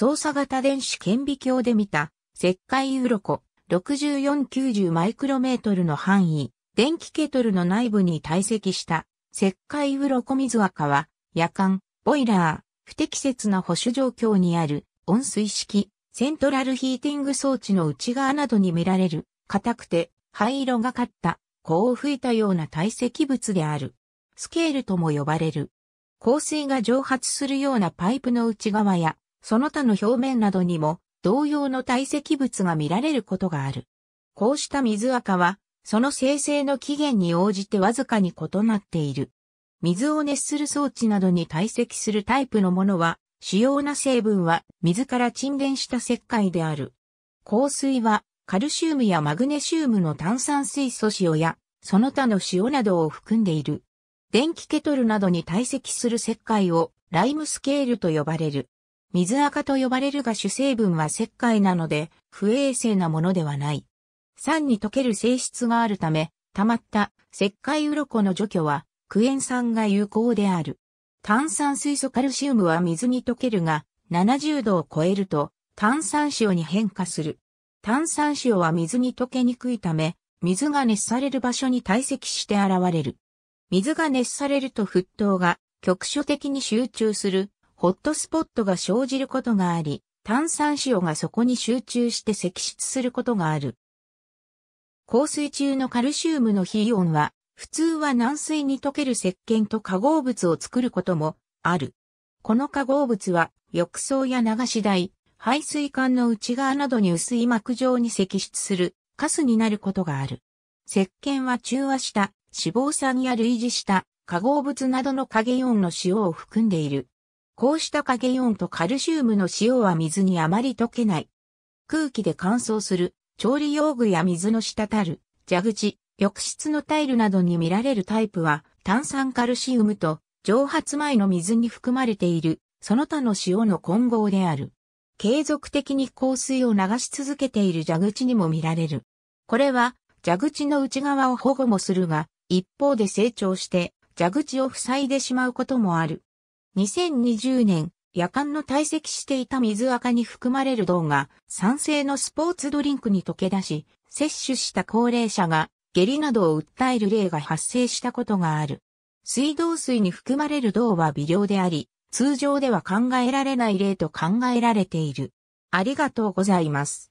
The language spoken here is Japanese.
操作型電子顕微鏡で見た石灰鱗6490マイクロメートルの範囲、電気ケトルの内部に堆積した石灰鱗水垢は夜間、ボイラー、不適切な保守状況にある温水式、セントラルヒーティング装置の内側などに見られる、硬くて灰色がかった香を吹いたような堆積物である。スケールとも呼ばれる。香水が蒸発するようなパイプの内側やその他の表面などにも同様の堆積物が見られることがある。こうした水垢は、その生成の起源に応じてわずかに異なっている。水を熱する装置などに堆積するタイプのものは、主要な成分は水から沈殿した石灰である。香水はカルシウムやマグネシウムの炭酸水素塩やその他の塩などを含んでいる。電気ケトルなどに堆積する石灰をライムスケールと呼ばれる。水垢と呼ばれるが主成分は石灰なので、不衛生なものではない。酸に溶ける性質があるため、溜まった石灰鱗の除去は、クエン酸が有効である。炭酸水素カルシウムは水に溶けるが、70度を超えると炭酸塩に変化する。炭酸塩は水に溶けにくいため、水が熱される場所に堆積して現れる。水が熱されると沸騰が局所的に集中するホットスポットが生じることがあり、炭酸塩がそこに集中して積出することがある。降水中のカルシウムの非イオンは、普通は軟水に溶ける石鹸と化合物を作ることもある。この化合物は、浴槽や流し台、排水管の内側などに薄い膜状に積出する、カスになることがある。石鹸は中和した、脂肪酸や類似した、化合物などの影イオンの塩を含んでいる。こうした影イオンとカルシウムの塩は水にあまり溶けない。空気で乾燥する、調理用具や水の滴る、蛇口、浴室のタイルなどに見られるタイプは、炭酸カルシウムと蒸発前の水に含まれている、その他の塩の混合である。継続的に香水を流し続けている蛇口にも見られる。これは、蛇口の内側を保護もするが、一方で成長して、蛇口を塞いでしまうこともある。2020年、夜間の堆積していた水垢に含まれる銅が酸性のスポーツドリンクに溶け出し、摂取した高齢者が下痢などを訴える例が発生したことがある。水道水に含まれる銅は微量であり、通常では考えられない例と考えられている。ありがとうございます。